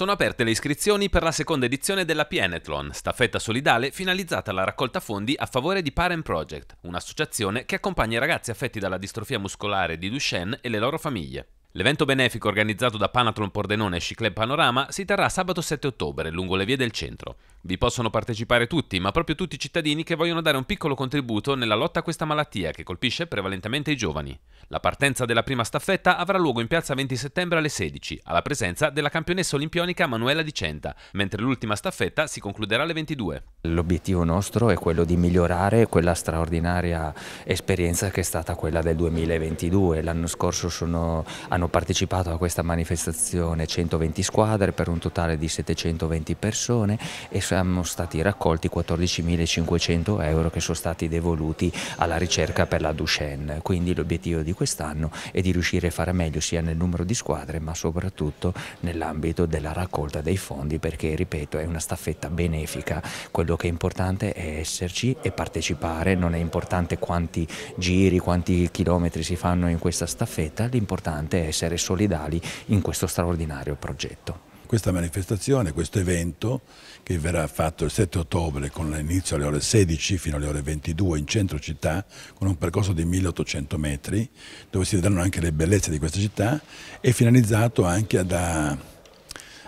Sono aperte le iscrizioni per la seconda edizione della Pianethlon, staffetta solidale finalizzata alla raccolta fondi a favore di Parent Project, un'associazione che accompagna i ragazzi affetti dalla distrofia muscolare di Duchenne e le loro famiglie. L'evento benefico organizzato da Panatron Pordenone e Sciclub Panorama si terrà sabato 7 ottobre lungo le vie del centro. Vi possono partecipare tutti, ma proprio tutti i cittadini che vogliono dare un piccolo contributo nella lotta a questa malattia che colpisce prevalentemente i giovani. La partenza della prima staffetta avrà luogo in piazza 20 settembre alle 16, alla presenza della campionessa olimpionica Manuela Dicenta, mentre l'ultima staffetta si concluderà alle 22. L'obiettivo nostro è quello di migliorare quella straordinaria esperienza che è stata quella del 2022. L'anno scorso sono, hanno hanno partecipato a questa manifestazione 120 squadre per un totale di 720 persone e sono stati raccolti 14.500 euro che sono stati devoluti alla ricerca per la Duchenne. Quindi l'obiettivo di quest'anno è di riuscire a fare meglio sia nel numero di squadre ma soprattutto nell'ambito della raccolta dei fondi perché ripeto è una staffetta benefica. Quello che è importante è esserci e partecipare, non è importante quanti giri, quanti chilometri si fanno in questa staffetta, l'importante è essere solidali in questo straordinario progetto. Questa manifestazione, questo evento che verrà fatto il 7 ottobre con l'inizio alle ore 16 fino alle ore 22 in centro città con un percorso di 1800 metri dove si vedranno anche le bellezze di questa città è finalizzato anche ad, a,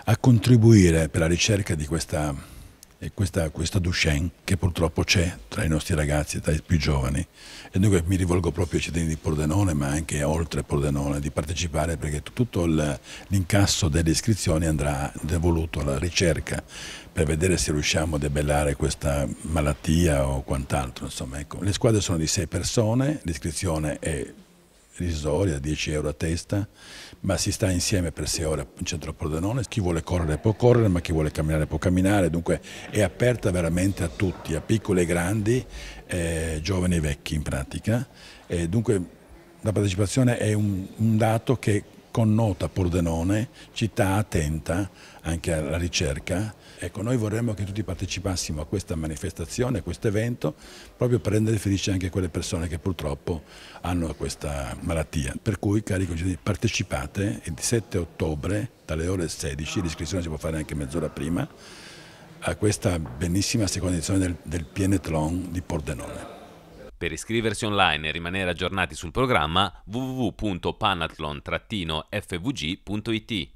a contribuire per la ricerca di questa e questa, questa Duchenne che purtroppo c'è tra i nostri ragazzi, tra i più giovani. E dunque mi rivolgo proprio ai cittadini di Pordenone, ma anche oltre Pordenone, di partecipare perché tutto l'incasso delle iscrizioni andrà devoluto alla ricerca per vedere se riusciamo a debellare questa malattia o quant'altro. Ecco. Le squadre sono di sei persone, l'iscrizione è irrisoria, 10 euro a testa, ma si sta insieme per 6 ore in centro a Pordenone, chi vuole correre può correre, ma chi vuole camminare può camminare, dunque è aperta veramente a tutti, a piccoli e grandi, eh, giovani e vecchi in pratica, e eh, dunque la partecipazione è un, un dato che connota Pordenone, città attenta anche alla ricerca. Ecco, noi vorremmo che tutti partecipassimo a questa manifestazione, a questo evento, proprio per rendere felici anche quelle persone che purtroppo hanno questa malattia. Per cui, cari concittadini, partecipate il 7 ottobre dalle ore 16, l'iscrizione si può fare anche mezz'ora prima, a questa bellissima seconda edizione del, del Pianetlon di Pordenone. Per iscriversi online e rimanere aggiornati sul programma www.panathlon-fvg.it